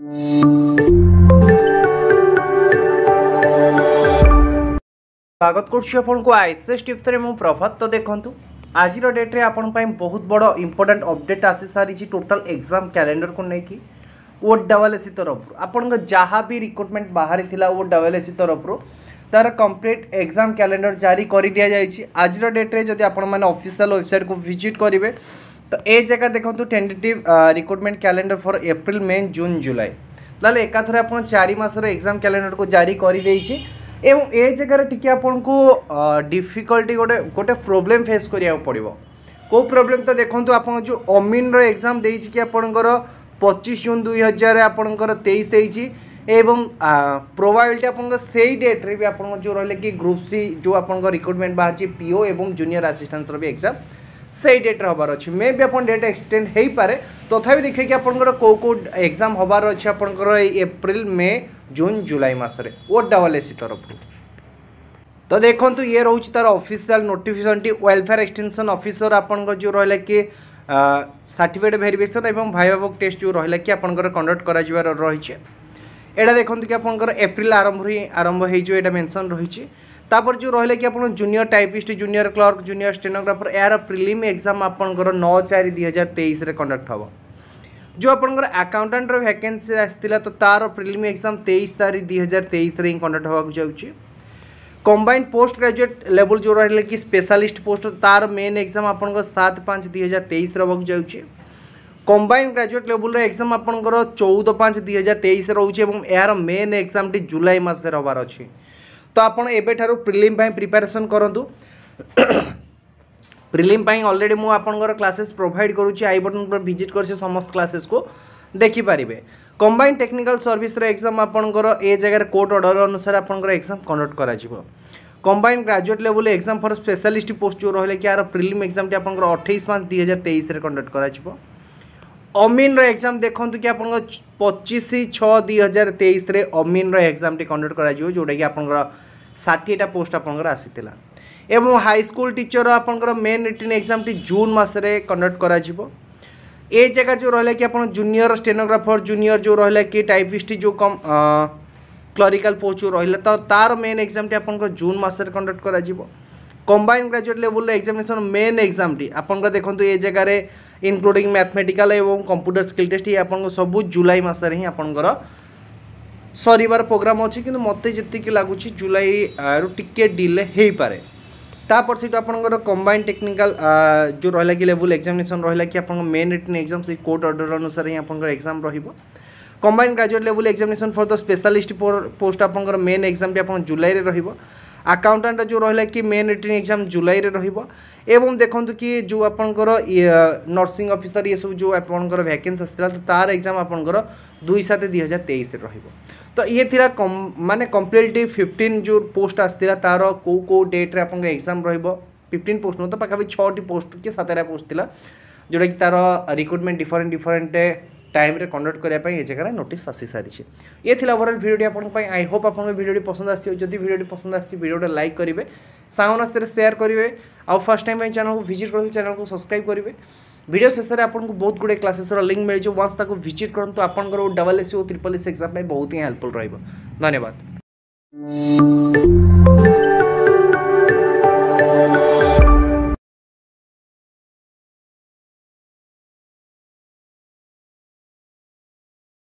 ସ୍ୱାଗତ କରୁଛି ଆପଣଙ୍କୁ ଆଇସିଏସ୍ ଟିପ୍ସରେ ମୁଁ ପ୍ରଭାତ ତ ଦେଖନ୍ତୁ ଆଜିର ଡେଟ୍ରେ ଆପଣଙ୍କ ପାଇଁ ବହୁତ ବଡ଼ ଇମ୍ପୋର୍ଟାଣ୍ଟ ଅପଡେଟ୍ ଆସିସାରିଛି ଟୋଟାଲ ଏକ୍ଜାମ୍ କ୍ୟାଲେଣ୍ଡରକୁ ନେଇକି ଓ ଡବଲ୍ ଏସ୍ ସି ତରଫରୁ ଆପଣଙ୍କ ଯାହା ବି ରିକ୍ରୁଟମେଣ୍ଟ ବାହାରିଥିଲା ଓ ଡବଲ୍ ଏସ୍ ସି ତରଫରୁ ତାର କମ୍ପ୍ଲିଟ୍ ଏକ୍ଜାମ୍ କ୍ୟାଲେଣ୍ଡର ଜାରି କରିଦିଆଯାଇଛି ଆଜିର ଡେଟ୍ରେ ଯଦି ଆପଣମାନେ ଅଫିସିଆଲ୍ ୱେବସାଇଟ୍କୁ ଭିଜିଟ୍ କରିବେ ତ ଏ ଜାଗା ଦେଖନ୍ତୁ tentative recruitment calendar for April May June July ତାହେଲେ ଏକାଥରେ ଆପଣ ଚାରି ମାସର ଏକ୍ଜାମ୍ କ୍ୟାଲେଣ୍ଡରକୁ ଜାରି କରିଦେଇଛି ଏବଂ ଏ ଜାଗାରେ ଟିକିଏ ଆପଣଙ୍କୁ ଡିଫିକଲ୍ଟି ଗୋଟେ ଗୋଟେ ପ୍ରୋବ୍ଲେମ୍ ଫେସ୍ କରିବାକୁ ପଡ଼ିବ କେଉଁ ପ୍ରୋବ୍ଲେମ୍ ତ ଦେଖନ୍ତୁ ଆପଣ ଯେଉଁ ଅମିନ୍ର ଏକ୍ଜାମ୍ ଦେଇଛି କି ଆପଣଙ୍କର ପଚିଶ ଜୁନ୍ ଦୁଇ ହଜାର ଆପଣଙ୍କର ତେଇଶ ଦେଇଛି ଏବଂ ପ୍ରୋବାବିଲିଟି ଆପଣଙ୍କ ସେଇ ଡେଟ୍ରେ ବି ଆପଣଙ୍କ ଯେଉଁ ରହିଲେ କି ଗ୍ରୁପ୍ ସି ଯେଉଁ ଆପଣଙ୍କ ରିକ୍ରୁଟମେଣ୍ଟ ବାହାରିଛି ପିଓ ଏବଂ ଜୁନିୟର ଆସିଷ୍ଟାନ୍ସର ବି ଏକ୍ଜାମ୍ সেই ডেট্রে হবার অছি মে বি আপনার ডেট এক্সটেন্ড হয়েপরে তথাপি দেখে কি আপনার কেউ কেউ এক্সাম হবার অছে আপনার এই এপ্রিল মে জুন জুলাই মাসে ও ডাবল এসি তরফর তো দেখুন ইয়ে রয়েছে তার অফিসিয়াল নোটিফিকেসনটি ওয়েলফেয়ার এক্সটেনশন অফিসর আপনার যে রহলা কি সার্টিফিকেট ভেরিফিকেসন এবং ভাইভাবক টেস্ট যে রহলা কি আপনার কন্ডক্ট করা যাবার রয়েছে এটা দেখুন কি আপনার এপ্রিল আরম্ভ আরম্ভ হয়ে এটা মেনশন রয়েছে ତାପରେ ଯେଉଁ ରହିଲା କି ଆପଣ junior typist junior clerk junior stenographer ଏହାର ପ୍ରିଲିମ୍ ଏକ୍ଜାମ୍ ଆପଣଙ୍କର ନଅ ଚାରି ଦୁଇ ହଜାର ତେଇଶରେ କଣ୍ଡକ୍ଟ ହେବ ଯେଉଁ ଆପଣଙ୍କର ଆକାଉଣ୍ଟାଣ୍ଟର ଭ୍ୟାକେନ୍ସି ଆସିଥିଲା ତ ତା'ର ପ୍ରିଲିମ୍ ଏକ୍ଜାମ୍ ତେଇଶ ଚାରି ଦୁଇ ହଜାର ତେଇଶରେ ହିଁ କଣ୍ଡକ୍ଟ ହେବାକୁ ଯାଉଛି କମ୍ବାଇନ୍ ପୋଷ୍ଟ ଗ୍ରାଜୁଏଟ୍ ଲେବଲ୍ ଯେଉଁ ରହିଲା କି ସ୍ପେଶାଲିଷ୍ଟ ପୋଷ୍ଟ ତା'ର ମେନ୍ ଏକ୍ଜାମ୍ ଆପଣଙ୍କର ସାତ ପାଞ୍ଚ ଦୁଇ ହଜାର ତେଇଶରେ ହେବାକୁ ଯାଉଛି কম্বাইন গ্রাজুয়েট লেভেলের এক্সাম আপনার চৌদ পাঁচ দুই হাজার তেইশে রয়েছে এবং এর মেন এক্সামটি জুলাই মাসে হবার অছে ତ ଆପଣ ଏବେଠାରୁ ପ୍ରିଲିମ୍ ପାଇଁ ପ୍ରିପାରେସନ୍ କରନ୍ତୁ ପ୍ରିଲିମ୍ ପାଇଁ ଅଲରେଡ଼ି ମୁଁ ଆପଣଙ୍କର କ୍ଲାସେସ୍ ପ୍ରୋଭାଇଡ଼ କରୁଛି ଆଇ ବଟନ୍ ଉପରେ ଭିଜିଟ୍ କରିଛି ସମସ୍ତ କ୍ଲାସେସ୍କୁ ଦେଖିପାରିବେ କମ୍ବାଇନ୍ ଟେକ୍ନିକାଲ୍ ସର୍ଭିସର ଏକ୍ଜାମ୍ ଆପଣଙ୍କର ଏ ଜାଗାରେ କୋର୍ଟ ଅର୍ଡ଼ର ଅନୁସାରେ ଆପଣଙ୍କର ଏକ୍ଜାମ୍ କଣ୍ଡକ୍ଟ କରାଯିବ combine graduate level exam for specialist post ଯେଉଁ ରହିଲେ କି ଆର ପ୍ରିଲିମ୍ ଏକ୍ଜାମ୍ଟି ଆପଣଙ୍କର ଅଠେଇଶ ପାଞ୍ଚ ଦୁଇ ହଜାର ତେଇଶରେ କଣ୍ଡକ୍ଟ କରାଯିବ ଅମିନ୍ର ଏକ୍ଜାମ୍ ଦେଖନ୍ତୁ କି ଆପଣଙ୍କ ପଚିଶ ଛଅ ଦୁଇ ହଜାର ତେଇଶରେ ଅମିନ୍ର ଏକ୍ଜାମ୍ଟି କଣ୍ଡକ୍ଟ କରାଯିବ ଯେଉଁଟାକି ଆପଣଙ୍କର ଷାଠିଏଟା ପୋଷ୍ଟ ଆପଣଙ୍କର ଆସିଥିଲା ଏବଂ ହାଇସ୍କୁଲ ଟିଚର ଆପଣଙ୍କର ମେନ୍ ରିଟିନ୍ ଏକ୍ଜାମ୍ଟି ଜୁନ୍ ମାସରେ କଣ୍ଡକ୍ଟ କରାଯିବ ଏ ଜାଗା ଯେଉଁ ରହିଲା କି ଆପଣ ଜୁନିୟର ଷ୍ଟେନୋଗ୍ରାଫର ଜୁନିୟର ଯେଉଁ ରହିଲା କି ଟାଇପିଷ୍ଟ ଯେଉଁ କମ୍ କ୍ଲରିକାଲ ପୋଷ୍ଟ ଯେଉଁ ରହିଲା ତ ତା'ର ମେନ୍ ଏକ୍ଜାମ୍ଟି ଆପଣଙ୍କର ଜୁନ୍ ମାସରେ କଣ୍ଡକ୍ଟ କରାଯିବ কম্বাইন গ্রাজুয়েট লেভেলর এক্সামিনেসন মেন এক্সামটি আপনার দেখুন এই জায়গায় ইনক্লুডিং ম্যাথমেটিকাল এবং কম্পুটর স্কিল টেস্ট ইয়ে আপনার সবু জুলাই মাসের হি আপনার সরবার প্রোগ্রাম অনেক কিন্তু মতো যেতে লাগুছি জুলাই রু টিকি ডিলে হয়ে পড়ে তাপর সেটু আপনার কম্বাইন টেকনিকাল যে রহলা কি লেভেল এক্সামিনেসন রহলা কি আপনার মেন রিটেন এক্সাম সেই কোর্ট অর্ডর অনুসারে হি আপনার এক্সাম রহব combine graduate level examination for the specialist post আপনার মেন এক্সামটি আপনার জুলাইরে রহব ଆକାଉଣ୍ଟାଣ୍ଟ ଯେଉଁ ରହିଲା କି ମେନ୍ ରିଟର୍ଣ୍ଣ ଏକ୍ଜାମ୍ ଜୁଲାଇରେ ରହିବ ଏବଂ ଦେଖନ୍ତୁ କି ଯେଉଁ ଆପଣଙ୍କର ନର୍ସିଂ ଅଫିସର ଏସବୁ ଯେଉଁ ଆପଣଙ୍କର ଭ୍ୟାକେନ୍ସି ଆସିଥିଲା ତ ତାର ଏକ୍ଜାମ୍ ଆପଣଙ୍କର ଦୁଇ ସାତ ଦୁଇ ହଜାର ତେଇଶରେ ରହିବ ତ ଇଏ ଥିଲା ମାନେ କମ୍ପ୍ଲିଟଲି ଫିଫ୍ଟିନ୍ ଯେଉଁ ପୋଷ୍ଟ ଆସିଥିଲା ତାର କେଉଁ କେଉଁ ଡେଟ୍ରେ ଆପଣଙ୍କ ଏକ୍ଜାମ୍ ରହିବ ଫିଫ୍ଟିନ୍ ପୋଷ୍ଟ ନୁହଁ ତ ପାଖାପାଖି ଛଅଟି ପୋଷ୍ଟ କି ସାତଟା ପୋଷ୍ଟ ଥିଲା ଯେଉଁଟାକି ତାର ରିକ୍ରୁଟମେଣ୍ଟ ଡିଫରେଣ୍ଟ ଡିଫରେଣ୍ଟ ଟାଇମ୍ରେ କଣ୍ଡକ୍ଟ କରିବା ପାଇଁ ଏ ଜାଗାରେ ନୋଟିସ୍ ଆସିସାରିଛି ଇଏ ଥିଲା ଓଭରଅଲ୍ ଭିଡ଼ିଓଟି ଆପଣଙ୍କ ପାଇଁ ଆଇ ହୋପ୍ ଆପଣଙ୍କ ଭିଡ଼ିଓଟି ପସନ୍ଦ ଆସିବ ଯଦି ଭିଡ଼ିଓଟି ପସନ୍ଦ ଆସିଛି ଭିଡ଼ିଓଟା ଲାଇକ୍ କରିବେ ସାଙ୍ଗମାନଙ୍କ ସାଥିରେ ସେୟାର କରିବେ ଆଉ ଫାର୍ଷ୍ଟ ଟାଇମ୍ ପାଇଁ ଚ୍ୟାନେଲକୁ ଭିଜିଟ୍ କରନ୍ତୁ ଚ୍ୟାନେଲକୁ ସବସ୍କ୍ରାଇବ୍ କରିବେ ভিডিও শেষে আপনার বহুত গুড়ে ক্লাসেসর লিঙ্ক মিছে ওয়ান্স তাকে ভিজিট করতো আপনার double S O triple S exam বহু হি হেল্পফুল রহব ধন্যবাদ